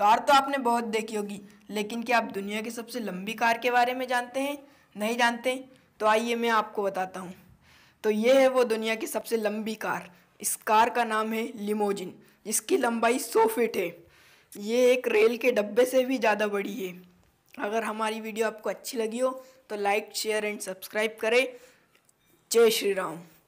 car तो आपने बहुत देखी होगी लेकिन क्या आप दुनिया की सबसे लंबी कार के बारे में जानते हैं नहीं जानते तो आइए मैं आपको बताता हूँ तो ये है वो दुनिया की सबसे लंबी कार इस कार का नाम है लिमोजिन इसकी लंबाई सौ फीट है ये एक रेल के डब्बे से भी ज़्यादा बड़ी है अगर हमारी वीडियो आपको अच्छी लगी हो तो लाइक शेयर एंड सब्सक्राइब करें जय श्री राम